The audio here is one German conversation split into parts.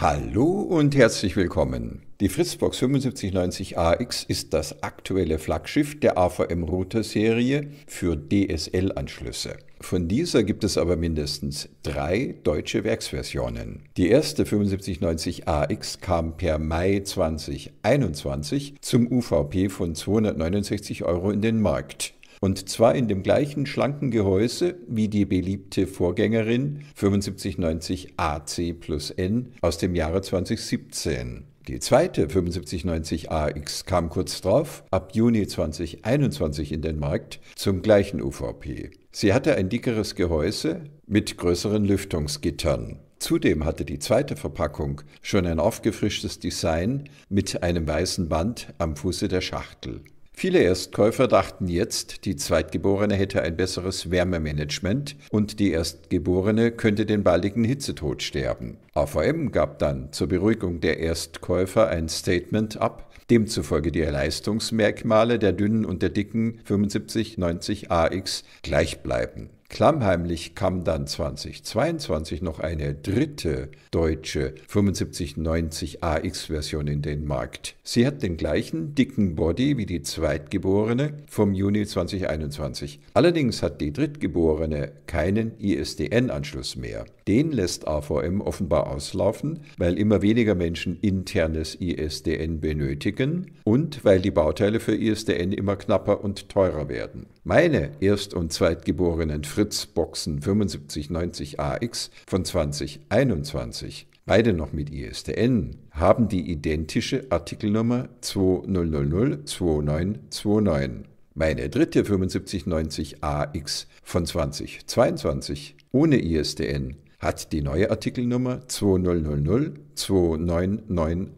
Hallo und herzlich willkommen. Die Fritzbox 7590AX ist das aktuelle Flaggschiff der AVM-Router-Serie für DSL-Anschlüsse. Von dieser gibt es aber mindestens drei deutsche Werksversionen. Die erste 7590AX kam per Mai 2021 zum UVP von 269 Euro in den Markt. Und zwar in dem gleichen schlanken Gehäuse wie die beliebte Vorgängerin 7590 AC plus N aus dem Jahre 2017. Die zweite 7590AX kam kurz drauf, ab Juni 2021 in den Markt, zum gleichen UVP. Sie hatte ein dickeres Gehäuse mit größeren Lüftungsgittern. Zudem hatte die zweite Verpackung schon ein aufgefrischtes Design mit einem weißen Band am Fuße der Schachtel. Viele Erstkäufer dachten jetzt, die Zweitgeborene hätte ein besseres Wärmemanagement und die Erstgeborene könnte den baldigen Hitzetod sterben. AVM gab dann zur Beruhigung der Erstkäufer ein Statement ab, demzufolge die Leistungsmerkmale der dünnen und der dicken 7590AX gleich bleiben. Klammheimlich kam dann 2022 noch eine dritte deutsche 7590 AX-Version in den Markt. Sie hat den gleichen dicken Body wie die zweitgeborene vom Juni 2021. Allerdings hat die drittgeborene keinen ISDN-Anschluss mehr. Den lässt AVM offenbar auslaufen, weil immer weniger Menschen internes ISDN benötigen und weil die Bauteile für ISDN immer knapper und teurer werden. Meine Erst- und Zweitgeborenen Fritz Boxen 7590AX von 2021, beide noch mit ISDN, haben die identische Artikelnummer 20002929. Meine dritte 7590AX von 2022 ohne ISDN hat die neue Artikelnummer 2000-2998.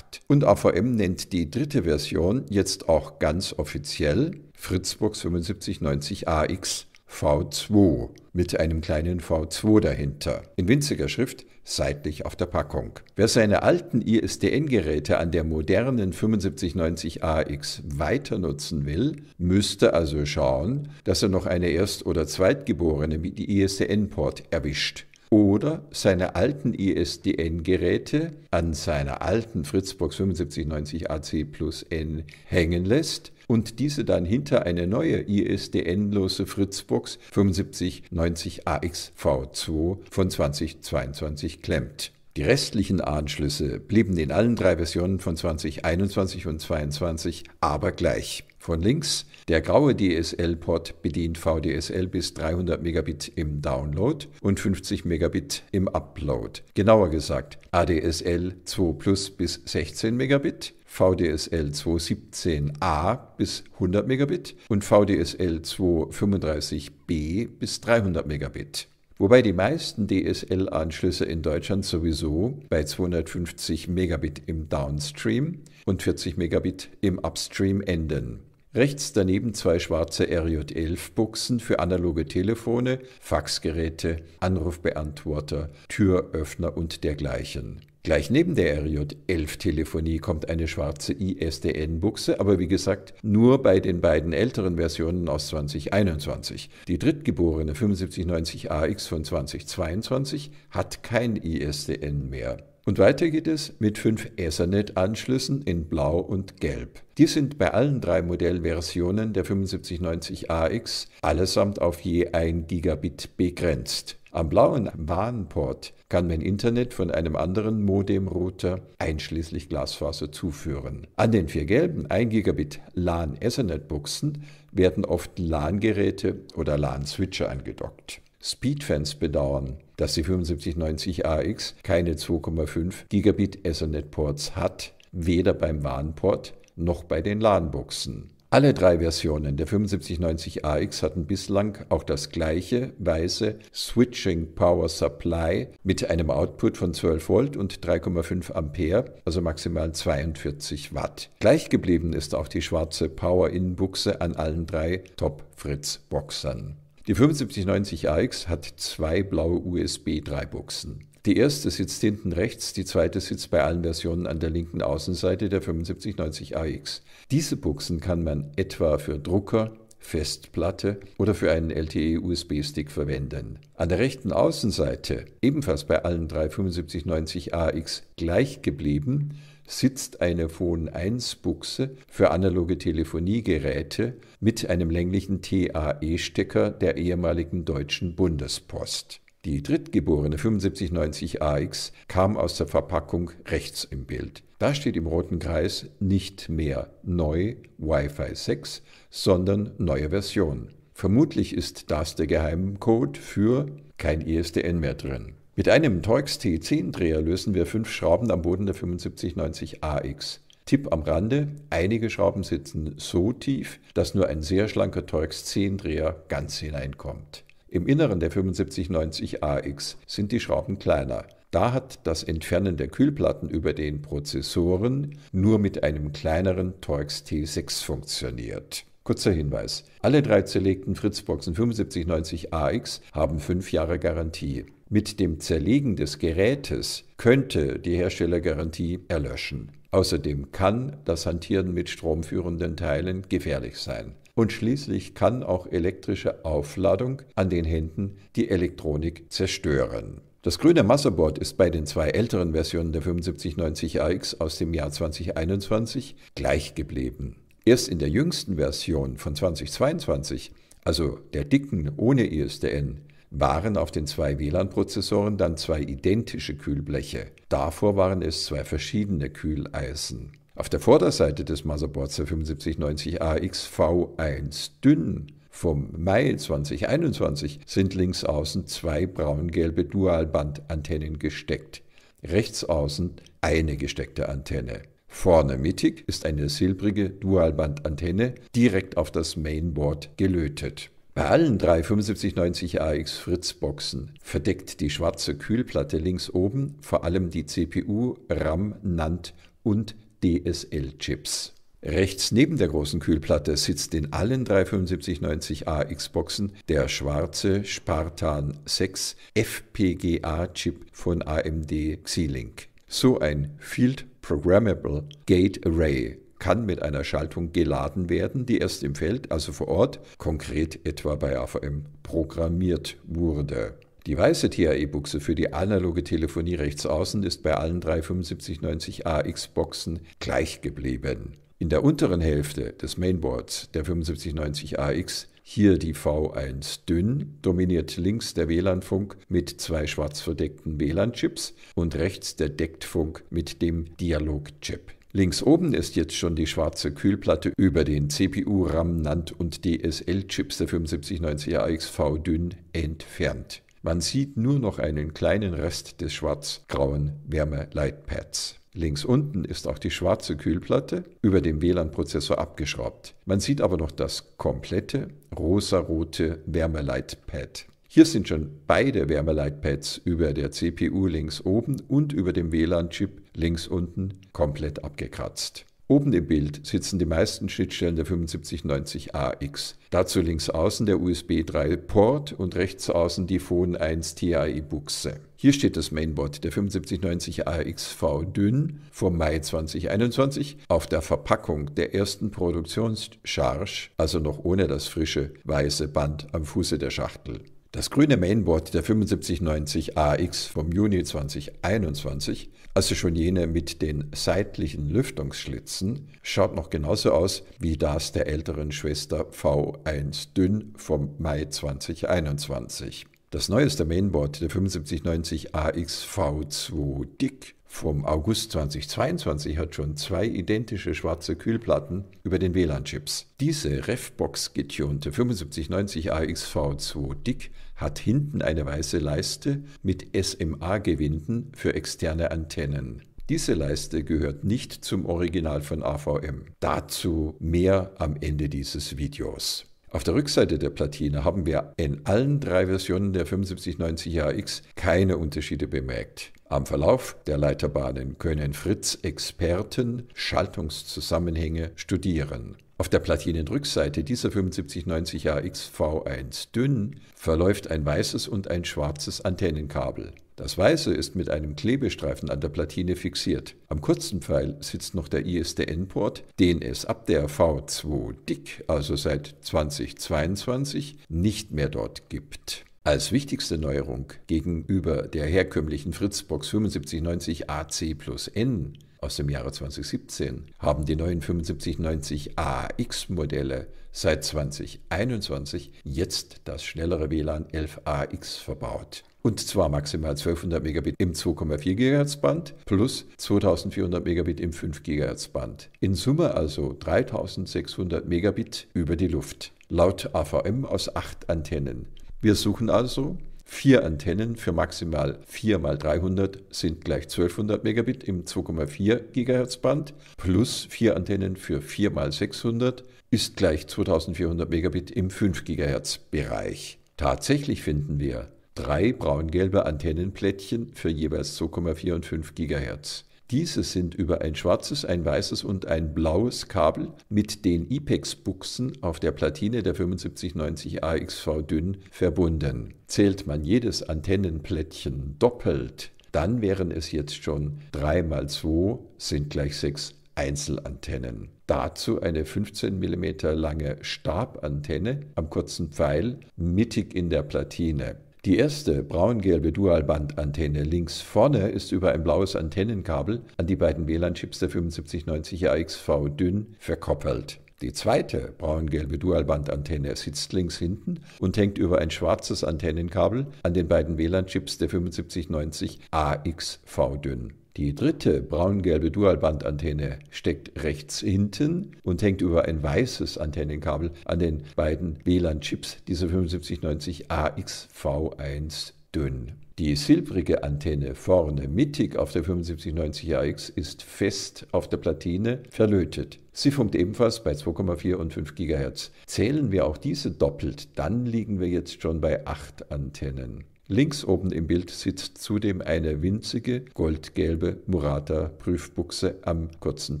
Und AVM nennt die dritte Version jetzt auch ganz offiziell Fritzbox 7590AX V2 mit einem kleinen V2 dahinter, in winziger Schrift seitlich auf der Packung. Wer seine alten ISDN-Geräte an der modernen 7590AX weiter nutzen will, müsste also schauen, dass er noch eine Erst- oder Zweitgeborene mit ISDN-Port erwischt oder seine alten ISDN-Geräte an seiner alten Fritzbox 7590 AC plus N hängen lässt und diese dann hinter eine neue ISDN-lose Fritzbox 7590 AXV2 von 2022 klemmt. Die restlichen Anschlüsse blieben in allen drei Versionen von 2021 und 2022 aber gleich. Von links, der graue DSL-Port bedient VDSL bis 300 Megabit im Download und 50 Megabit im Upload. Genauer gesagt, ADSL 2 Plus bis 16 Megabit, VDSL 217a bis 100 Megabit und VDSL 235b bis 300 Megabit. Wobei die meisten DSL-Anschlüsse in Deutschland sowieso bei 250 Megabit im Downstream und 40 Megabit im Upstream enden rechts daneben zwei schwarze RJ11-Buchsen für analoge Telefone, Faxgeräte, Anrufbeantworter, Türöffner und dergleichen. Gleich neben der RJ11-Telefonie kommt eine schwarze ISDN-Buchse, aber wie gesagt nur bei den beiden älteren Versionen aus 2021. Die drittgeborene 7590AX von 2022 hat kein ISDN mehr. Und weiter geht es mit fünf Ethernet-Anschlüssen in Blau und Gelb. Die sind bei allen drei Modellversionen der 7590AX allesamt auf je 1 Gigabit begrenzt. Am blauen Warnport kann man Internet von einem anderen Modem-Router einschließlich Glasfaser zuführen. An den vier gelben 1 Gigabit LAN Ethernet-Buchsen werden oft LAN-Geräte oder LAN-Switcher angedockt. Speedfans bedauern, dass die 7590AX keine 2,5 Gigabit Ethernet-Ports hat, weder beim WAN-Port noch bei den LAN-Boxen. Alle drei Versionen der 7590AX hatten bislang auch das gleiche weiße Switching Power Supply mit einem Output von 12 Volt und 3,5 Ampere, also maximal 42 Watt. Gleich geblieben ist auch die schwarze Power-In-Buchse an allen drei Top-Fritz-Boxern. Die 7590AX hat zwei blaue USB 3 Buchsen. Die erste sitzt hinten rechts, die zweite sitzt bei allen Versionen an der linken Außenseite der 7590AX. Diese Buchsen kann man etwa für Drucker, Festplatte oder für einen LTE-USB-Stick verwenden. An der rechten Außenseite, ebenfalls bei allen drei 7590AX gleich geblieben, sitzt eine Phone-1-Buchse für analoge Telefoniegeräte mit einem länglichen TAE-Stecker der ehemaligen deutschen Bundespost. Die drittgeborene 7590AX kam aus der Verpackung rechts im Bild. Da steht im roten Kreis nicht mehr neu Wi-Fi 6, sondern neue Version. Vermutlich ist das der Geheimcode für kein ISDN e mehr drin. Mit einem Torx T10-Dreher lösen wir fünf Schrauben am Boden der 7590AX. Tipp am Rande, einige Schrauben sitzen so tief, dass nur ein sehr schlanker Torx 10-Dreher ganz hineinkommt. Im Inneren der 7590AX sind die Schrauben kleiner. Da hat das Entfernen der Kühlplatten über den Prozessoren nur mit einem kleineren Torx T6 funktioniert. Kurzer Hinweis. Alle drei zerlegten Fritzboxen 7590AX haben fünf Jahre Garantie. Mit dem Zerlegen des Gerätes könnte die Herstellergarantie erlöschen. Außerdem kann das Hantieren mit stromführenden Teilen gefährlich sein. Und schließlich kann auch elektrische Aufladung an den Händen die Elektronik zerstören. Das grüne Motherboard ist bei den zwei älteren Versionen der 7590AX aus dem Jahr 2021 gleich geblieben. Erst in der jüngsten Version von 2022, also der dicken ohne ISDN, waren auf den zwei WLAN-Prozessoren dann zwei identische Kühlbleche. Davor waren es zwei verschiedene Kühleisen. Auf der Vorderseite des Motherboards der 7590AX V1 dünn vom Mai 2021 sind links außen zwei braun-gelbe Dualband-Antennen gesteckt, rechts außen eine gesteckte Antenne. Vorne mittig ist eine silbrige Dualband-Antenne direkt auf das Mainboard gelötet. Bei allen drei 7590 AX Fritz Boxen verdeckt die schwarze Kühlplatte links oben vor allem die CPU, RAM, NAND und DSL-Chips. Rechts neben der großen Kühlplatte sitzt in allen 37590 AX Boxen der schwarze Spartan 6 FPGA-Chip von AMD Xilinx. So ein Field Programmable Gate Array kann mit einer Schaltung geladen werden, die erst im Feld, also vor Ort, konkret etwa bei AVM programmiert wurde. Die weiße TAE-Buchse für die analoge Telefonie rechts außen ist bei allen drei 7590AX-Boxen gleich geblieben. In der unteren Hälfte des Mainboards der 7590AX, hier die V1 dünn, dominiert links der WLAN-Funk mit zwei schwarz verdeckten WLAN-Chips und rechts der Decktfunk mit dem Dialog-Chip. Links oben ist jetzt schon die schwarze Kühlplatte über den CPU-RAM NAND und DSL-Chips der 7590AXV dünn entfernt. Man sieht nur noch einen kleinen Rest des schwarz-grauen Wärmeleitpads. Links unten ist auch die schwarze Kühlplatte über dem WLAN-Prozessor abgeschraubt. Man sieht aber noch das komplette rosarote Wärmeleitpad. Hier sind schon beide Wärmeleitpads über der CPU links oben und über dem WLAN-Chip links unten komplett abgekratzt. Oben im Bild sitzen die meisten Schnittstellen der 7590AX. Dazu links außen der USB 3 Port und rechts außen die Phone 1 TAI Buchse. Hier steht das Mainboard der 7590AXV dünn vom Mai 2021 auf der Verpackung der ersten Produktionscharge, also noch ohne das frische weiße Band am Fuße der Schachtel. Das grüne Mainboard der 7590AX vom Juni 2021 also schon jene mit den seitlichen Lüftungsschlitzen schaut noch genauso aus wie das der älteren Schwester V1 Dünn vom Mai 2021. Das neueste Mainboard der 7590 AXV2 Dick vom August 2022 hat schon zwei identische schwarze Kühlplatten über den WLAN-Chips. Diese Refbox getunte 7590 AXV2 Dick hat hinten eine weiße Leiste mit SMA-Gewinden für externe Antennen. Diese Leiste gehört nicht zum Original von AVM. Dazu mehr am Ende dieses Videos. Auf der Rückseite der Platine haben wir in allen drei Versionen der 7590 AX keine Unterschiede bemerkt. Am Verlauf der Leiterbahnen können Fritz-Experten Schaltungszusammenhänge studieren. Auf der Platinenrückseite dieser 7590 AX V1 dünn verläuft ein weißes und ein schwarzes Antennenkabel. Das Weiße ist mit einem Klebestreifen an der Platine fixiert. Am kurzen Pfeil sitzt noch der ISDN-Port, den es ab der V2-DIC, also seit 2022, nicht mehr dort gibt. Als wichtigste Neuerung gegenüber der herkömmlichen Fritzbox 7590 AC plus N aus dem Jahre 2017 haben die neuen 7590 AX-Modelle seit 2021 jetzt das schnellere WLAN 11AX verbaut. Und zwar maximal 1200 Megabit im 2,4 GHz Band plus 2400 Megabit im 5 GHz Band. In Summe also 3600 Megabit über die Luft. Laut AVM aus 8 Antennen. Wir suchen also Vier Antennen für maximal 4 mal 300 sind gleich 1200 Megabit im 2,4 GHz Band plus vier Antennen für 4 mal 600 ist gleich 2400 Megabit im 5 GHz Bereich. Tatsächlich finden wir drei braungelbe Antennenplättchen für jeweils 2,4 und 5 GHz. Diese sind über ein schwarzes, ein weißes und ein blaues Kabel mit den IPEX-Buchsen auf der Platine der 7590 AXV dünn verbunden. Zählt man jedes Antennenplättchen doppelt, dann wären es jetzt schon 3 mal 2 sind gleich 6 Einzelantennen. Dazu eine 15 mm lange Stabantenne am kurzen Pfeil mittig in der Platine. Die erste braungelbe Dualbandantenne links vorne ist über ein blaues Antennenkabel an die beiden WLAN-Chips der 7590 AXV dünn verkoppelt. Die zweite braungelbe Dualbandantenne sitzt links hinten und hängt über ein schwarzes Antennenkabel an den beiden WLAN-Chips der 7590 AXV dünn. Die dritte braungelbe Dualbandantenne steckt rechts hinten und hängt über ein weißes Antennenkabel an den beiden WLAN-Chips dieser 7590 AXV1 dünn. Die silbrige Antenne vorne mittig auf der 7590AX ist fest auf der Platine verlötet. Sie funkt ebenfalls bei 2,4 und 5 GHz. Zählen wir auch diese doppelt, dann liegen wir jetzt schon bei 8 Antennen. Links oben im Bild sitzt zudem eine winzige goldgelbe Murata-Prüfbuchse am kurzen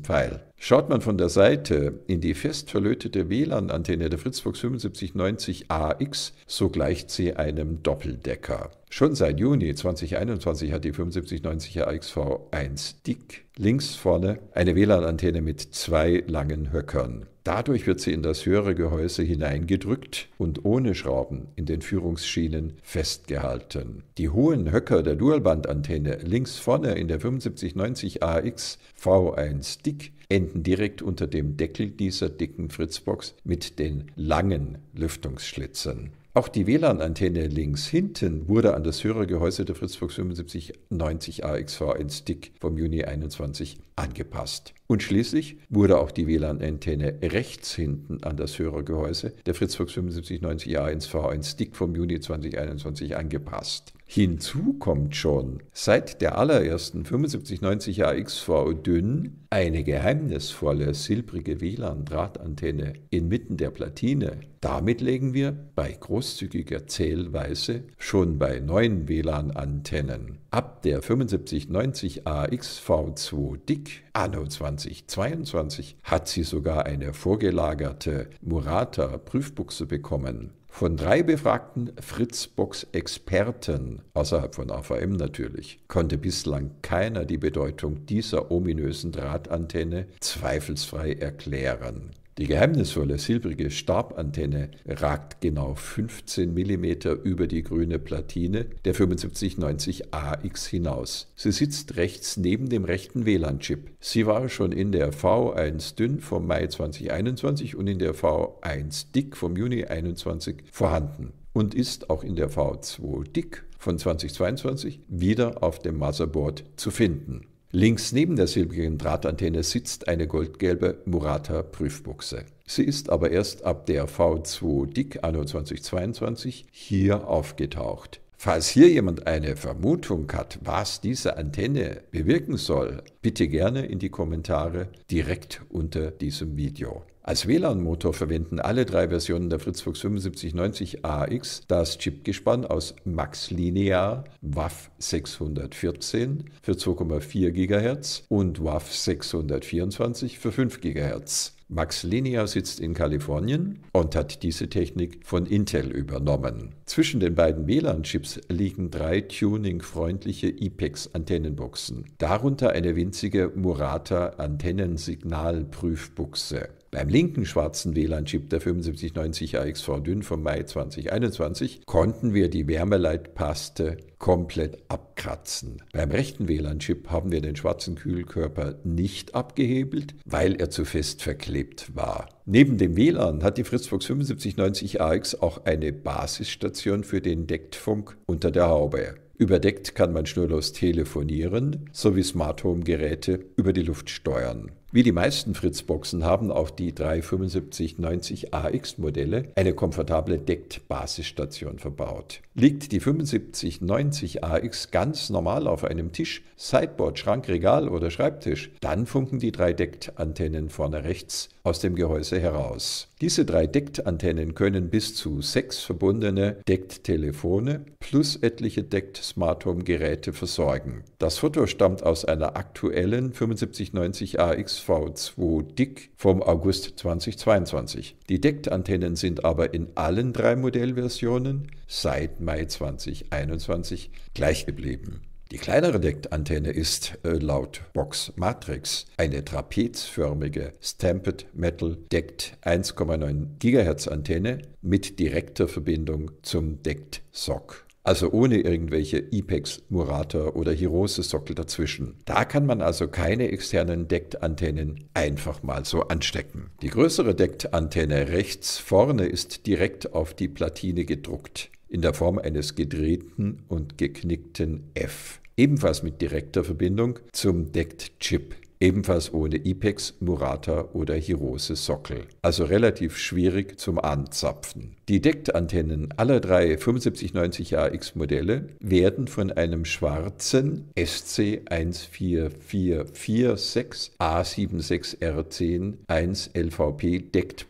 Pfeil. Schaut man von der Seite in die fest verlötete WLAN-Antenne der Fritzbox 7590AX, so gleicht sie einem Doppeldecker. Schon seit Juni 2021 hat die 7590 axv 1 DIC links vorne eine WLAN-Antenne mit zwei langen Höckern. Dadurch wird sie in das höhere Gehäuse hineingedrückt und ohne Schrauben in den Führungsschienen festgehalten. Die hohen Höcker der Dualbandantenne links vorne in der 7590AX V1 DIC enden direkt unter dem Deckel dieser dicken Fritzbox mit den langen Lüftungsschlitzen. Auch die WLAN-Antenne links hinten wurde an das Hörergehäuse der Fritzbox 7590 axv in Stick vom Juni 21 angepasst. Und schließlich wurde auch die WLAN-Antenne rechts hinten an das Hörergehäuse der Fritz 7590A 1 v 1 stick vom Juni 2021 angepasst. Hinzu kommt schon seit der allerersten 7590 AXV Dünn eine geheimnisvolle silbrige WLAN-Drahtantenne inmitten der Platine. Damit legen wir bei großzügiger Zählweise schon bei neuen WLAN-Antennen ab der 7590 axv 2 DIC Anno 2022 hat sie sogar eine vorgelagerte Murata Prüfbuchse bekommen. Von drei befragten Fritzbox-Experten, außerhalb von AVM natürlich, konnte bislang keiner die Bedeutung dieser ominösen Drahtantenne zweifelsfrei erklären. Die geheimnisvolle silbrige Stabantenne ragt genau 15 mm über die grüne Platine der 7590AX hinaus. Sie sitzt rechts neben dem rechten WLAN-Chip. Sie war schon in der V1 dünn vom Mai 2021 und in der V1 dick vom Juni 2021 vorhanden und ist auch in der V2 dick von 2022 wieder auf dem Motherboard zu finden. Links neben der silbrigen Drahtantenne sitzt eine goldgelbe Murata Prüfbuchse. Sie ist aber erst ab der V2 DIC Anno 2022 hier aufgetaucht. Falls hier jemand eine Vermutung hat, was diese Antenne bewirken soll, bitte gerne in die Kommentare direkt unter diesem Video. Als WLAN-Motor verwenden alle drei Versionen der Fritzbox 7590 AX das Chipgespann aus MaxLinear WAF 614 für 2,4 GHz und WAF 624 für 5 GHz. MaxLinear sitzt in Kalifornien und hat diese Technik von Intel übernommen. Zwischen den beiden WLAN-Chips liegen drei tuningfreundliche ipex antennenboxen darunter eine winzige Murata-Antennensignalprüfbuchse. Beim linken schwarzen WLAN-Chip der 7590 AXV Dünn vom Mai 2021 konnten wir die Wärmeleitpaste komplett abkratzen. Beim rechten WLAN-Chip haben wir den schwarzen Kühlkörper nicht abgehebelt, weil er zu fest verklebt war. Neben dem WLAN hat die Fritzbox 7590 AX auch eine Basisstation für den Deckfunk unter der Haube. Überdeckt kann man schnurlos telefonieren sowie Smart Home Geräte über die Luft steuern. Wie die meisten Fritzboxen haben auch die 37590AX Modelle eine komfortable Deckt-Basisstation verbaut. Liegt die 7590AX ganz normal auf einem Tisch, Sideboard, Schrank, Regal oder Schreibtisch, dann funken die drei Deckt-Antennen vorne rechts aus dem Gehäuse heraus. Diese drei Deckt-Antennen können bis zu sechs verbundene Deckt-Telefone plus etliche Deckt-Smart Home-Geräte versorgen. Das Foto stammt aus einer aktuellen 7590AX XV2 DIC vom August 2022. Die deckt sind aber in allen drei Modellversionen seit Mai 2021 gleich geblieben. Die kleinere Deckantenne ist äh, laut Box Matrix eine trapezförmige Stamped Metal Deckt 1,9 GHz Antenne mit direkter Verbindung zum Deckt SOC. Also ohne irgendwelche Ipex Murata oder Hirose Sockel dazwischen. Da kann man also keine externen deckt einfach mal so anstecken. Die größere deckt rechts vorne ist direkt auf die Platine gedruckt, in der Form eines gedrehten und geknickten F. Ebenfalls mit direkter Verbindung zum Deckt-Chip ebenfalls ohne Ipex, Murata oder Hirose Sockel, also relativ schwierig zum Anzapfen. Die Dektantennen aller drei 7590AX-Modelle werden von einem schwarzen sc 14446 a 76 r 10 1 lvp deckt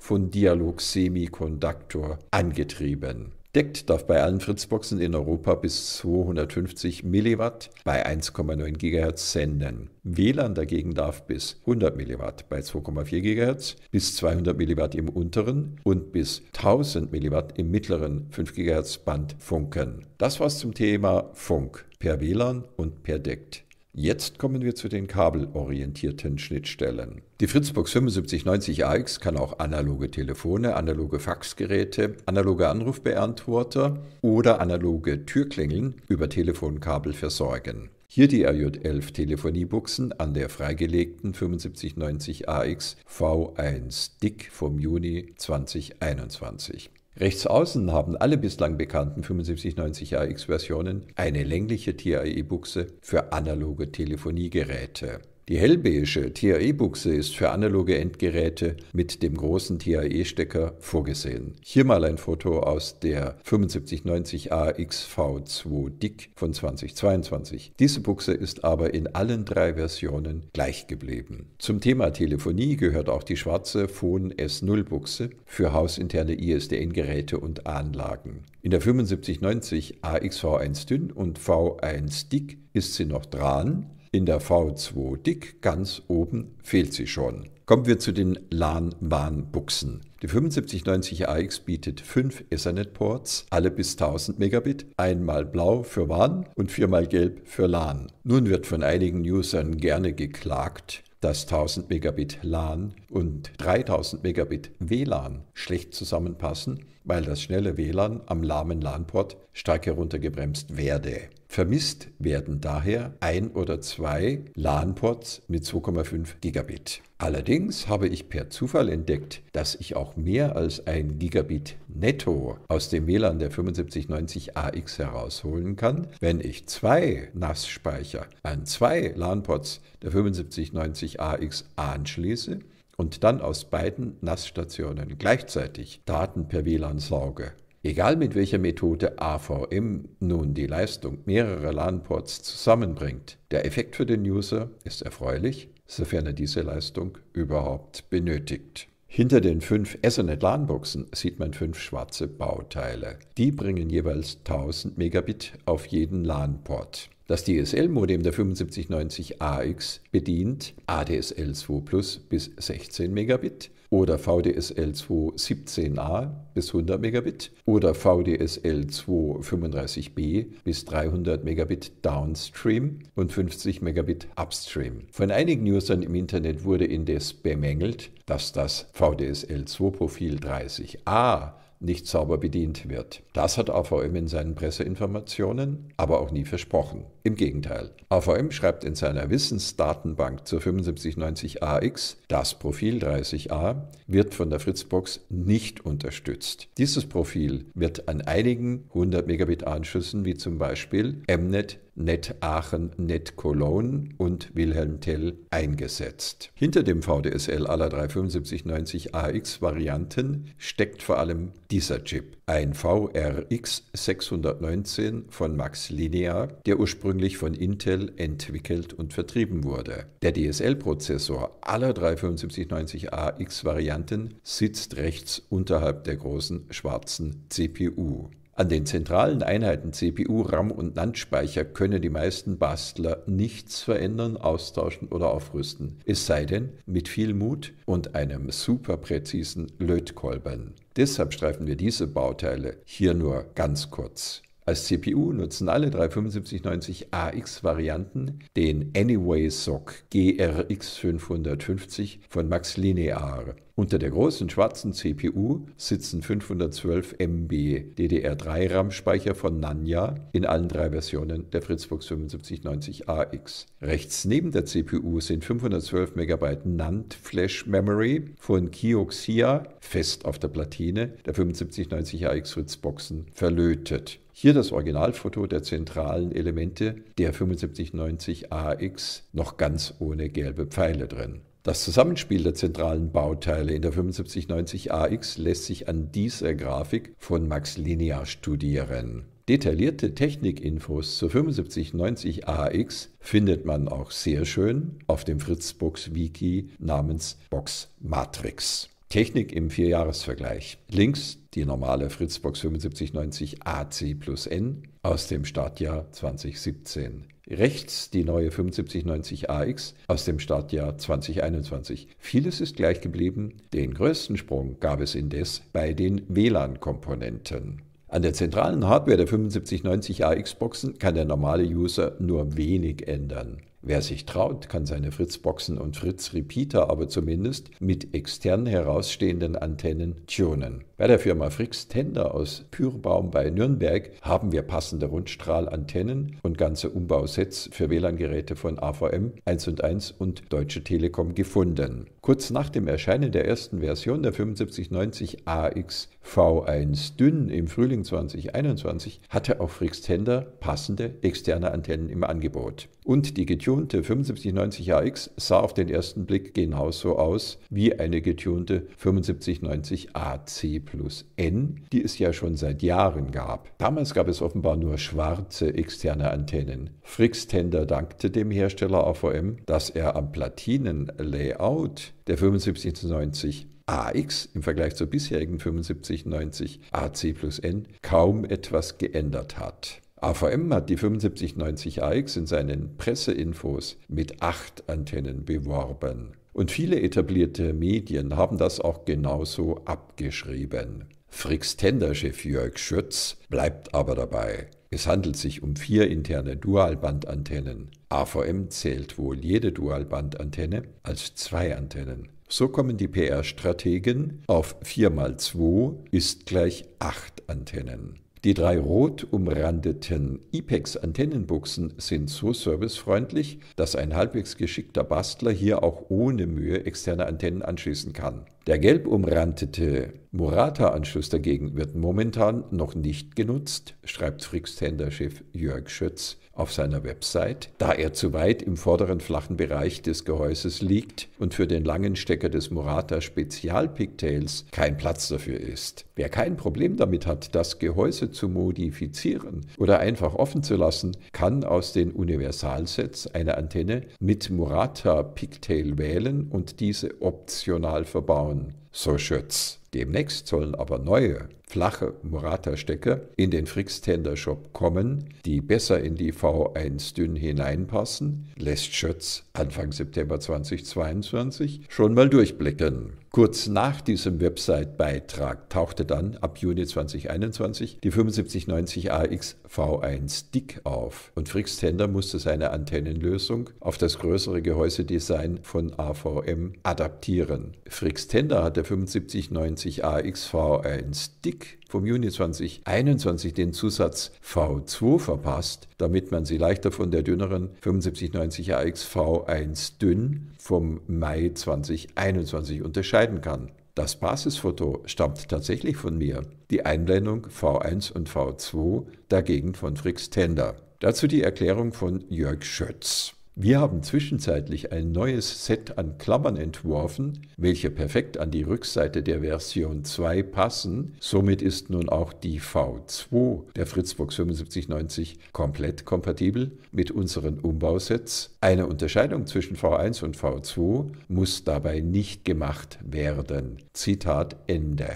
von Dialog Semiconductor angetrieben. Deckt darf bei allen Fritzboxen in Europa bis 250 Milliwatt bei 1,9 GHz senden. WLAN dagegen darf bis 100 Milliwatt bei 2,4 GHz, bis 200 Milliwatt im unteren und bis 1000 Milliwatt im mittleren 5 GHz Band funken. Das war's zum Thema Funk per WLAN und per Deckt. Jetzt kommen wir zu den kabelorientierten Schnittstellen. Die Fritzbox 7590 AX kann auch analoge Telefone, analoge Faxgeräte, analoge Anrufbeantworter oder analoge Türklingeln über Telefonkabel versorgen. Hier die RJ11 Telefoniebuchsen an der freigelegten 7590 AX V1 DIC vom Juni 2021. Rechtsaußen haben alle bislang bekannten 7590AX-Versionen eine längliche TIE-Buchse für analoge Telefoniegeräte. Die hellbeige TAE-Buchse ist für analoge Endgeräte mit dem großen TAE-Stecker vorgesehen. Hier mal ein Foto aus der 7590A XV2 DIC von 2022. Diese Buchse ist aber in allen drei Versionen gleich geblieben. Zum Thema Telefonie gehört auch die schwarze Phone S0-Buchse für hausinterne ISDN-Geräte und Anlagen. In der 7590 AXV1 dünn und V1 dick ist sie noch dran, in der V2 dick, ganz oben fehlt sie schon. Kommen wir zu den LAN-MAN-Buchsen. Die 7590 AX bietet 5 Ethernet-Ports, alle bis 1000 Megabit, einmal blau für WAN und viermal gelb für LAN. Nun wird von einigen Usern gerne geklagt, dass 1000 Megabit LAN und 3000 Megabit WLAN schlecht zusammenpassen, weil das schnelle WLAN am lahmen LAN-Port stark heruntergebremst werde. Vermisst werden daher ein oder zwei LAN-Ports mit 2,5 Gigabit. Allerdings habe ich per Zufall entdeckt, dass ich auch mehr als ein Gigabit netto aus dem WLAN der 7590AX herausholen kann, wenn ich zwei NAS-Speicher an zwei LAN-Ports der 7590AX anschließe und dann aus beiden NAS-Stationen gleichzeitig Daten per WLAN sauge. Egal mit welcher Methode AVM nun die Leistung mehrerer LAN-Ports zusammenbringt, der Effekt für den User ist erfreulich, sofern er diese Leistung überhaupt benötigt. Hinter den fünf Ethernet LAN-Boxen sieht man fünf schwarze Bauteile. Die bringen jeweils 1000 Megabit auf jeden LAN-Port. Das DSL-Modem der 7590AX bedient ADSL 2 Plus bis 16 Megabit, oder VDSL 217a bis 100 Megabit oder VDSL 235b bis 300 Megabit downstream und 50 Megabit upstream. Von einigen Usern im Internet wurde indes bemängelt, dass das VDSL 2 Profil 30a nicht sauber bedient wird. Das hat AVM in seinen Presseinformationen aber auch nie versprochen. Im Gegenteil, AVM schreibt in seiner Wissensdatenbank zur 7590AX, das Profil 30a wird von der Fritzbox nicht unterstützt. Dieses Profil wird an einigen 100 Megabit-Anschlüssen wie zum Beispiel MNET Net Aachen, Net Cologne und Wilhelm Tell eingesetzt. Hinter dem VDSL aller 37590 AX Varianten steckt vor allem dieser Chip, ein VRX 619 von Max Linear, der ursprünglich von Intel entwickelt und vertrieben wurde. Der DSL-Prozessor aller 37590 AX Varianten sitzt rechts unterhalb der großen schwarzen CPU. An den zentralen Einheiten CPU, RAM und NAND-Speicher können die meisten Bastler nichts verändern, austauschen oder aufrüsten. Es sei denn, mit viel Mut und einem superpräzisen Lötkolben. Deshalb streifen wir diese Bauteile hier nur ganz kurz. Als CPU nutzen alle drei 7590 ax varianten den Anyway AnywaySoc GRX550 von Max Linear. Unter der großen schwarzen CPU sitzen 512 MB DDR3-RAM-Speicher von Nanya in allen drei Versionen der Fritzbox 7590AX. Rechts neben der CPU sind 512 MB NAND Flash Memory von Kioxia fest auf der Platine der 7590AX Fritzboxen verlötet. Hier das Originalfoto der zentralen Elemente der 7590AX, noch ganz ohne gelbe Pfeile drin. Das Zusammenspiel der zentralen Bauteile in der 7590AX lässt sich an dieser Grafik von Max Linear studieren. Detaillierte Technikinfos zur 7590AX findet man auch sehr schön auf dem Fritzbox-Wiki namens Box Matrix. Technik im Vierjahresvergleich. Links die normale Fritzbox 7590 AC plus N aus dem Startjahr 2017. Rechts die neue 7590 AX aus dem Startjahr 2021. Vieles ist gleich geblieben. Den größten Sprung gab es indes bei den WLAN-Komponenten. An der zentralen Hardware der 7590 AX-Boxen kann der normale User nur wenig ändern. Wer sich traut, kann seine Fritzboxen und Fritz-Repeater aber zumindest mit extern herausstehenden Antennen tunen. Bei der Firma Fricks Tender aus Pyrbaum bei Nürnberg haben wir passende Rundstrahlantennen und ganze Umbausets für WLAN-Geräte von AVM, 1&1 und Deutsche Telekom gefunden. Kurz nach dem Erscheinen der ersten Version der 7590 AX v 1 Dünn im Frühling 2021 hatte auch Frixtender passende externe Antennen im Angebot. Und die getunte 7590 AX sah auf den ersten Blick genauso aus wie eine getunte 7590 AC plus N, die es ja schon seit Jahren gab. Damals gab es offenbar nur schwarze externe Antennen. Frixtender dankte dem Hersteller AVM, dass er am Platinen-Layout der 7590 AX im Vergleich zur bisherigen 7590 AC plus N kaum etwas geändert hat. AVM hat die 7590AX in seinen Presseinfos mit acht Antennen beworben. Und viele etablierte Medien haben das auch genauso abgeschrieben. Fricks Tenderchef Jörg Schütz bleibt aber dabei. Es handelt sich um vier interne Dualbandantennen. AVM zählt wohl jede Dualbandantenne als zwei Antennen. So kommen die PR-Strategen auf 4 mal 2 ist gleich 8 Antennen. Die drei rot umrandeten IPEX-Antennenbuchsen sind so servicefreundlich, dass ein halbwegs geschickter Bastler hier auch ohne Mühe externe Antennen anschließen kann. Der gelb umrandete Murata-Anschluss dagegen wird momentan noch nicht genutzt, schreibt Frickständer-Chef Jörg Schütz auf seiner Website, da er zu weit im vorderen flachen Bereich des Gehäuses liegt und für den langen Stecker des Murata Spezial Pigtails kein Platz dafür ist. Wer kein Problem damit hat, das Gehäuse zu modifizieren oder einfach offen zu lassen, kann aus den Universalsets eine Antenne mit Murata Pigtail wählen und diese optional verbauen. So Schütz. Demnächst sollen aber neue flache Murata-Stecker in den Fricks Tender Shop kommen, die besser in die V1 dünn hineinpassen, lässt Schötz Anfang September 2022 schon mal durchblicken. Kurz nach diesem Website-Beitrag tauchte dann ab Juni 2021 die 7590 AX V1 Dick auf und Frick Tender musste seine Antennenlösung auf das größere Gehäusedesign von AVM adaptieren. Frick Tender hat der 7590 AX V1 Dick vom Juni 2021 den Zusatz V2 verpasst, damit man sie leichter von der dünneren 7590 AX V1 Dünn vom Mai 2021 unterscheidet unterscheiden kann. Das Basisfoto stammt tatsächlich von mir, die Einblendung V1 und V2 dagegen von Fritz Tender. Dazu die Erklärung von Jörg Schötz. Wir haben zwischenzeitlich ein neues Set an Klammern entworfen, welche perfekt an die Rückseite der Version 2 passen. Somit ist nun auch die V2 der Fritzbox 7590 komplett kompatibel mit unseren Umbausets. Eine Unterscheidung zwischen V1 und V2 muss dabei nicht gemacht werden. Zitat Ende.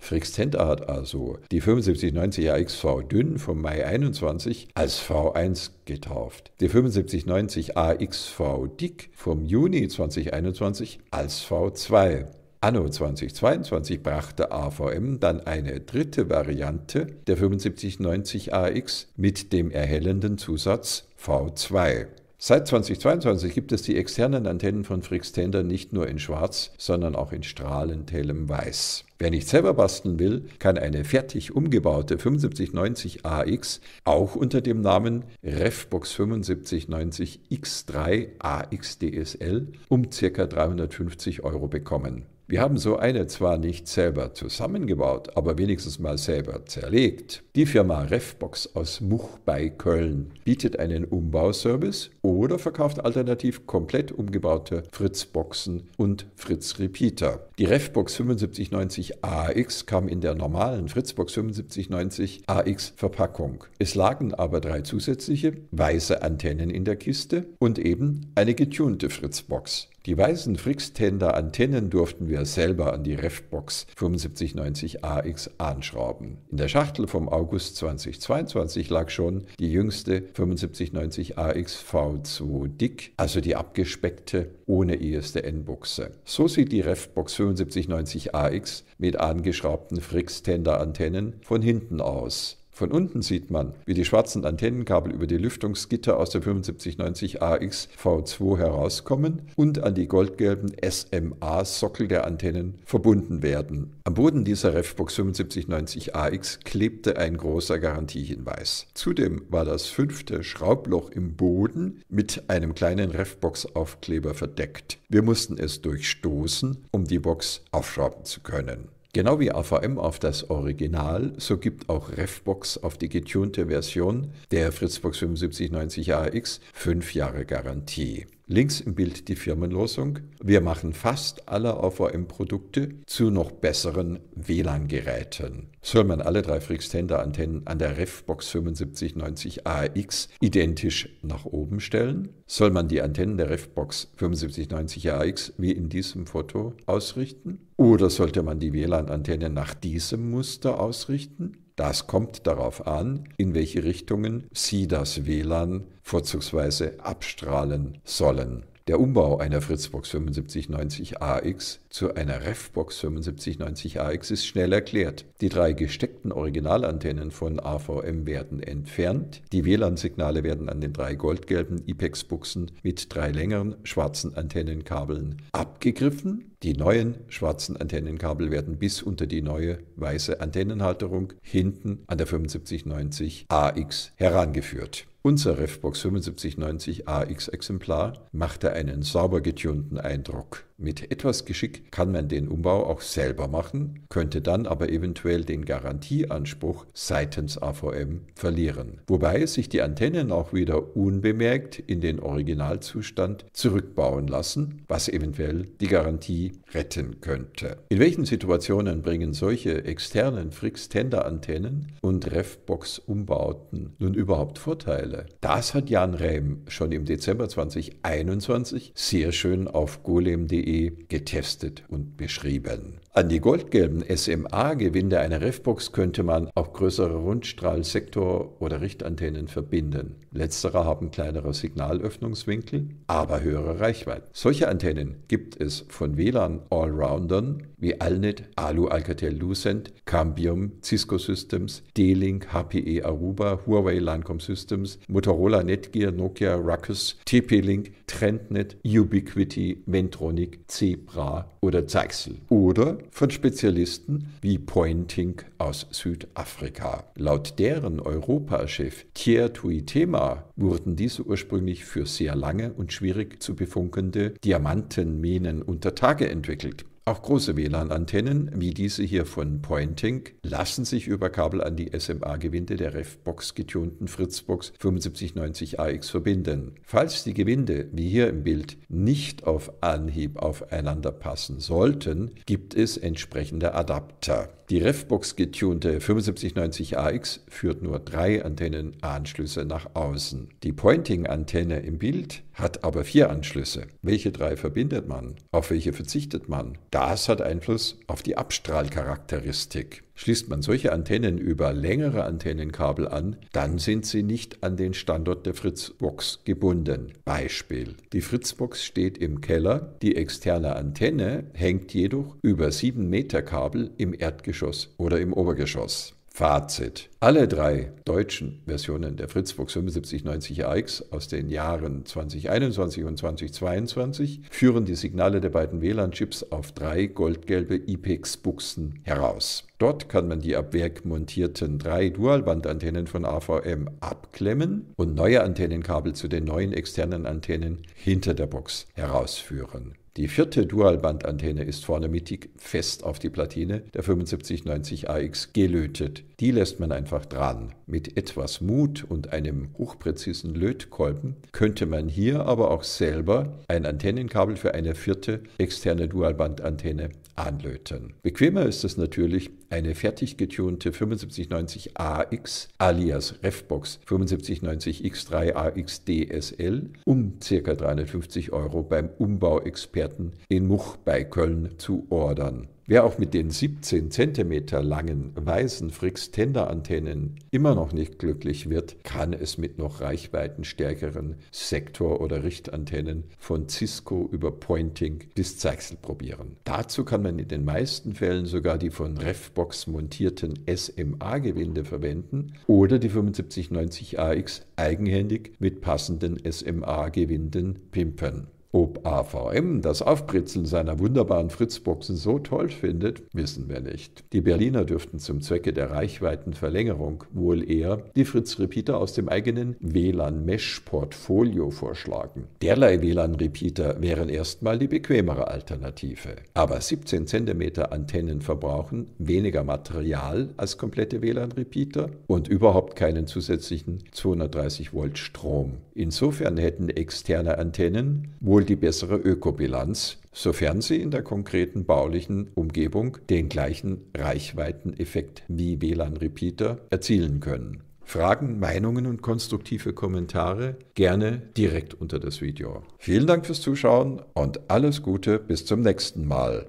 Tenter hat also die 7590 AXV Dünn vom Mai 21 als V1 getauft, die 7590 AXV Dick vom Juni 2021 als V2. Anno 2022 brachte AVM dann eine dritte Variante der 7590 AX mit dem erhellenden Zusatz V2. Seit 2022 gibt es die externen Antennen von Frickstender nicht nur in schwarz, sondern auch in strahlend hellem Weiß. Wer nicht selber basteln will, kann eine fertig umgebaute 7590AX auch unter dem Namen Refbox 7590X3 AX DSL um ca. 350 Euro bekommen. Wir haben so eine zwar nicht selber zusammengebaut, aber wenigstens mal selber zerlegt. Die Firma Refbox aus Much bei Köln bietet einen Umbauservice oder verkauft alternativ komplett umgebaute Fritzboxen und Fritz Repeater. Die Refbox 7590 AX kam in der normalen Fritzbox 7590 AX Verpackung. Es lagen aber drei zusätzliche weiße Antennen in der Kiste und eben eine getunte Fritzbox. Die weißen Frickständer Antennen durften wir selber an die Refbox 7590AX anschrauben. In der Schachtel vom August 2022 lag schon die jüngste 7590AX V2 Dick, also die abgespeckte ohne ISDN-Buchse. So sieht die Refbox 7590AX mit angeschraubten Frickständer Antennen von hinten aus. Von unten sieht man, wie die schwarzen Antennenkabel über die Lüftungsgitter aus der 7590 AX V2 herauskommen und an die goldgelben SMA-Sockel der Antennen verbunden werden. Am Boden dieser Refbox 7590 AX klebte ein großer Garantiehinweis. Zudem war das fünfte Schraubloch im Boden mit einem kleinen Refbox-Aufkleber verdeckt. Wir mussten es durchstoßen, um die Box aufschrauben zu können. Genau wie AVM auf das Original, so gibt auch Refbox auf die getunte Version der Fritzbox 7590 AX 5 Jahre Garantie. Links im Bild die Firmenlosung. Wir machen fast alle AVM-Produkte zu noch besseren WLAN-Geräten. Soll man alle drei freak antennen an der Refbox 7590 AX identisch nach oben stellen? Soll man die Antennen der Refbox 7590 AX wie in diesem Foto ausrichten? Oder sollte man die WLAN-Antenne nach diesem Muster ausrichten? Das kommt darauf an, in welche Richtungen Sie das WLAN vorzugsweise abstrahlen sollen. Der Umbau einer Fritzbox 7590AX zu einer Refbox 7590AX ist schnell erklärt. Die drei gesteckten Originalantennen von AVM werden entfernt. Die WLAN-Signale werden an den drei goldgelben IPEX-Buchsen mit drei längeren schwarzen Antennenkabeln abgegriffen. Die neuen schwarzen Antennenkabel werden bis unter die neue weiße Antennenhalterung hinten an der 7590AX herangeführt. Unser Refbox 7590 AX Exemplar machte einen sauber getunten Eindruck. Mit etwas Geschick kann man den Umbau auch selber machen, könnte dann aber eventuell den Garantieanspruch seitens AVM verlieren, wobei sich die Antennen auch wieder unbemerkt in den Originalzustand zurückbauen lassen, was eventuell die Garantie retten könnte. In welchen Situationen bringen solche externen Frix-Tender-Antennen und Refbox-Umbauten nun überhaupt Vorteile? Das hat Jan Rehm schon im Dezember 2021 sehr schön auf golem.de E getestet und beschrieben. An die goldgelben SMA-Gewinde einer Refbox könnte man auch größere Rundstrahlsektor- oder Richtantennen verbinden. Letztere haben kleinere Signalöffnungswinkel, aber höhere Reichweite. Solche Antennen gibt es von WLAN-Allroundern wie Alnet, Alu Alcatel Lucent, Cambium, Cisco Systems, D-Link, HPE Aruba, Huawei Lancom Systems, Motorola Netgear, Nokia Ruckus, TP-Link, TrendNet, Ubiquiti, Ventronic, Zebra oder Zeichsel. Oder von Spezialisten wie Pointing aus Südafrika. Laut deren Europachef Thier Tuitema wurden diese ursprünglich für sehr lange und schwierig zu befunkende Diamantenminen unter Tage entwickelt. Auch große WLAN-Antennen, wie diese hier von Pointing, lassen sich über Kabel an die SMA-Gewinde der Refbox getunten Fritzbox 7590AX verbinden. Falls die Gewinde, wie hier im Bild, nicht auf Anhieb aufeinander passen sollten, gibt es entsprechende Adapter. Die Refbox getunte 7590AX führt nur drei Antennenanschlüsse nach außen. Die Pointing-Antenne im Bild hat aber vier Anschlüsse. Welche drei verbindet man? Auf welche verzichtet man? Das hat Einfluss auf die Abstrahlcharakteristik. Schließt man solche Antennen über längere Antennenkabel an, dann sind sie nicht an den Standort der Fritzbox gebunden. Beispiel. Die Fritzbox steht im Keller, die externe Antenne hängt jedoch über 7 Meter Kabel im Erdgeschoss oder im Obergeschoss. Fazit. Alle drei deutschen Versionen der Fritzbox 7590 AX aus den Jahren 2021 und 2022 führen die Signale der beiden WLAN-Chips auf drei goldgelbe IPX-Buchsen heraus. Dort kann man die ab Werk montierten drei Dualbandantennen von AVM abklemmen und neue Antennenkabel zu den neuen externen Antennen hinter der Box herausführen. Die vierte Dualbandantenne ist vorne mittig fest auf die Platine der 7590AX gelötet. Die lässt man einfach dran. Mit etwas Mut und einem hochpräzisen Lötkolben könnte man hier aber auch selber ein Antennenkabel für eine vierte externe Dualbandantenne anlöten. Bequemer ist es natürlich, eine fertig getunte 7590AX alias Refbox 7590X3AX DSL um ca. 350 Euro beim Umbauexperten in Much bei Köln zu ordern. Wer auch mit den 17 cm langen weißen tender antennen immer noch nicht glücklich wird, kann es mit noch reichweitenstärkeren Sektor- oder Richtantennen von Cisco über Pointing bis Zeichsel probieren. Dazu kann man in den meisten Fällen sogar die von Refbox montierten SMA-Gewinde verwenden oder die 7590AX eigenhändig mit passenden SMA-Gewinden pimpern. Ob AVM das Aufbritzeln seiner wunderbaren Fritzboxen so toll findet, wissen wir nicht. Die Berliner dürften zum Zwecke der Reichweitenverlängerung wohl eher die Fritz-Repeater aus dem eigenen WLAN-Mesh-Portfolio vorschlagen. Derlei WLAN-Repeater wären erstmal die bequemere Alternative. Aber 17 cm Antennen verbrauchen weniger Material als komplette WLAN-Repeater und überhaupt keinen zusätzlichen 230 Volt Strom. Insofern hätten externe Antennen wohl wohl die bessere Ökobilanz, sofern sie in der konkreten baulichen Umgebung den gleichen Reichweiteneffekt wie WLAN-Repeater erzielen können. Fragen, Meinungen und konstruktive Kommentare gerne direkt unter das Video. Vielen Dank fürs Zuschauen und alles Gute bis zum nächsten Mal.